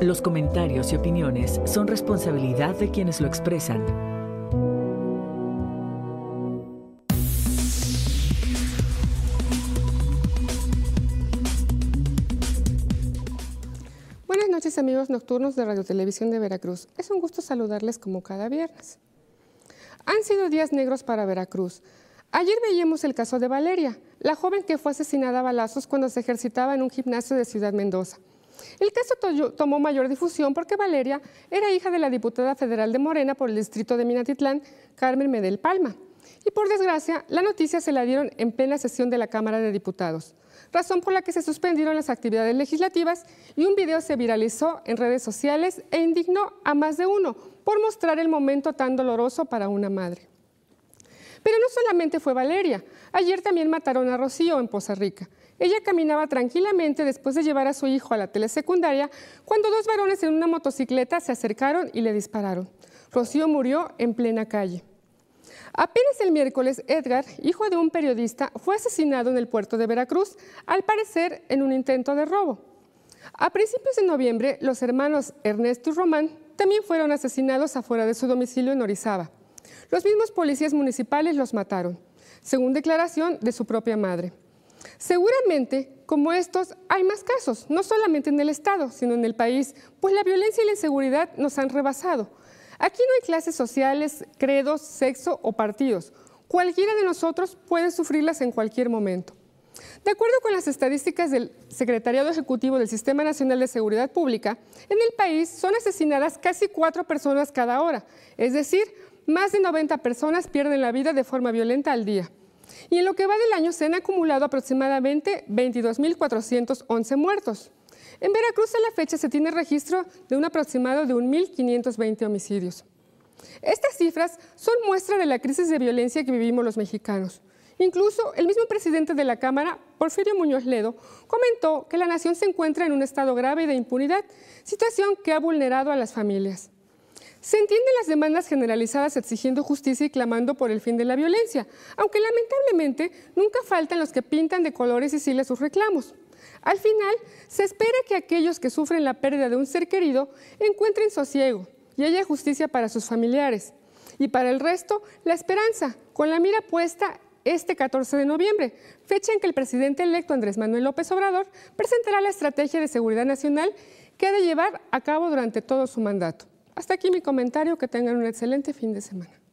Los comentarios y opiniones son responsabilidad de quienes lo expresan. Buenas noches amigos nocturnos de Radio Televisión de Veracruz. Es un gusto saludarles como cada viernes. Han sido días negros para Veracruz. Ayer veíamos el caso de Valeria, la joven que fue asesinada a balazos cuando se ejercitaba en un gimnasio de Ciudad Mendoza. El caso tomó mayor difusión porque Valeria era hija de la diputada federal de Morena por el distrito de Minatitlán, Carmen Medel Palma. Y por desgracia, la noticia se la dieron en plena sesión de la Cámara de Diputados, razón por la que se suspendieron las actividades legislativas y un video se viralizó en redes sociales e indignó a más de uno por mostrar el momento tan doloroso para una madre. Pero no solamente fue Valeria, ayer también mataron a Rocío en Poza Rica. Ella caminaba tranquilamente después de llevar a su hijo a la telesecundaria cuando dos varones en una motocicleta se acercaron y le dispararon. Rocío murió en plena calle. Apenas el miércoles, Edgar, hijo de un periodista, fue asesinado en el puerto de Veracruz, al parecer en un intento de robo. A principios de noviembre, los hermanos Ernesto y Román también fueron asesinados afuera de su domicilio en Orizaba. Los mismos policías municipales los mataron, según declaración de su propia madre. Seguramente, como estos, hay más casos, no solamente en el Estado, sino en el país, pues la violencia y la inseguridad nos han rebasado. Aquí no hay clases sociales, credos, sexo o partidos. Cualquiera de nosotros puede sufrirlas en cualquier momento. De acuerdo con las estadísticas del Secretariado Ejecutivo del Sistema Nacional de Seguridad Pública, en el país son asesinadas casi cuatro personas cada hora, es decir, más de 90 personas pierden la vida de forma violenta al día. Y en lo que va del año se han acumulado aproximadamente 22.411 muertos. En Veracruz a la fecha se tiene registro de un aproximado de 1.520 homicidios. Estas cifras son muestra de la crisis de violencia que vivimos los mexicanos. Incluso el mismo presidente de la Cámara, Porfirio Muñoz Ledo, comentó que la nación se encuentra en un estado grave de impunidad, situación que ha vulnerado a las familias. Se entienden las demandas generalizadas exigiendo justicia y clamando por el fin de la violencia, aunque lamentablemente nunca faltan los que pintan de colores y silen sus reclamos. Al final, se espera que aquellos que sufren la pérdida de un ser querido encuentren sosiego y haya justicia para sus familiares. Y para el resto, la esperanza, con la mira puesta este 14 de noviembre, fecha en que el presidente electo Andrés Manuel López Obrador presentará la estrategia de seguridad nacional que ha de llevar a cabo durante todo su mandato. Hasta aquí mi comentario. Que tengan un excelente fin de semana.